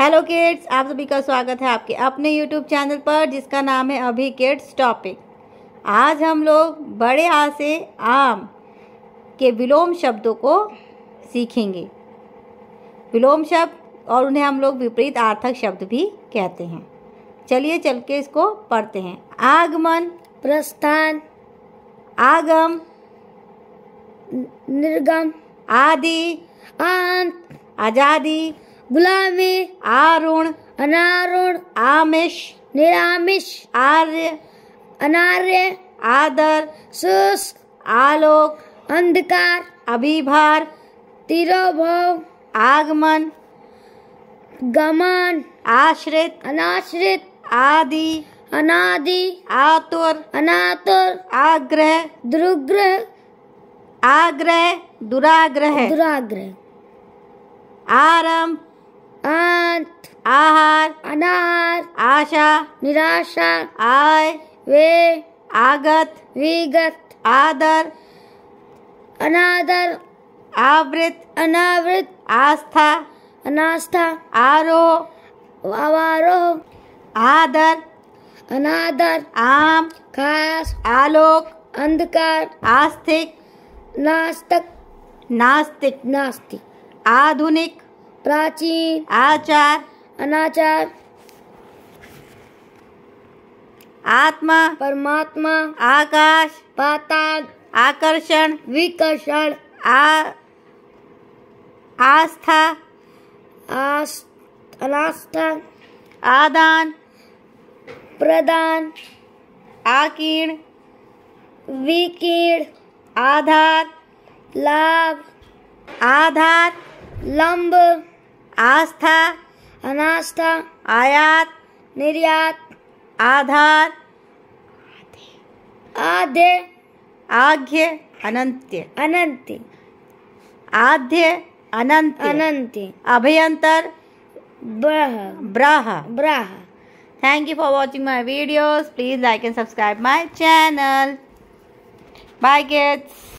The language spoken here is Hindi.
हेलो किड्स आप सभी का स्वागत है आपके अपने यूट्यूब चैनल पर जिसका नाम है अभी किड्स टॉपिक आज हम लोग बड़े आ से आम के विलोम शब्दों को सीखेंगे विलोम शब्द और उन्हें हम लोग विपरीत आर्थक शब्द भी कहते हैं चलिए चल के इसको पढ़ते हैं आगमन प्रस्थान आगम निर्गम आदि आजादी गुलामे आरुण अनारुण आमिष निरामिष आर्य अनार्य आदर शुष्क आलोक अंधकार अभिभार तिरोभव आगमन गमन आश्रित अनाश्रित आदि अनादि आतुर अनातुर आग्रह दुर्ग्रह आग्रह दुराग्रह दुराग्रह आरंभ अनंत आहार अनार आशा निराशा आय वे आगत विगत आदर अनादर आवृत अनावृत आस्था अनास्था आरोह अवारोह आदर अनादर आम खास आलोक अंधकार आस्तिक नास्तक नास्तिक नास्तिक आधुनिक प्राचीन आचार अनाचार आत्मा परमात्मा आकाश पाताल आकर्षण विकर्षण आ आस्था अनास्था आदान प्रदान आकीर्ण विकीर्ण आधार लाभ आधार लंब आस्था अनास्था आयात निर्यात आधार आद्य आज्ञ अनंत्य अनंत्य आद्य अनंत अनंत अभयंतर ब्रह ब्रह ब्रह thank you for watching my videos please like and subscribe my channel bye kids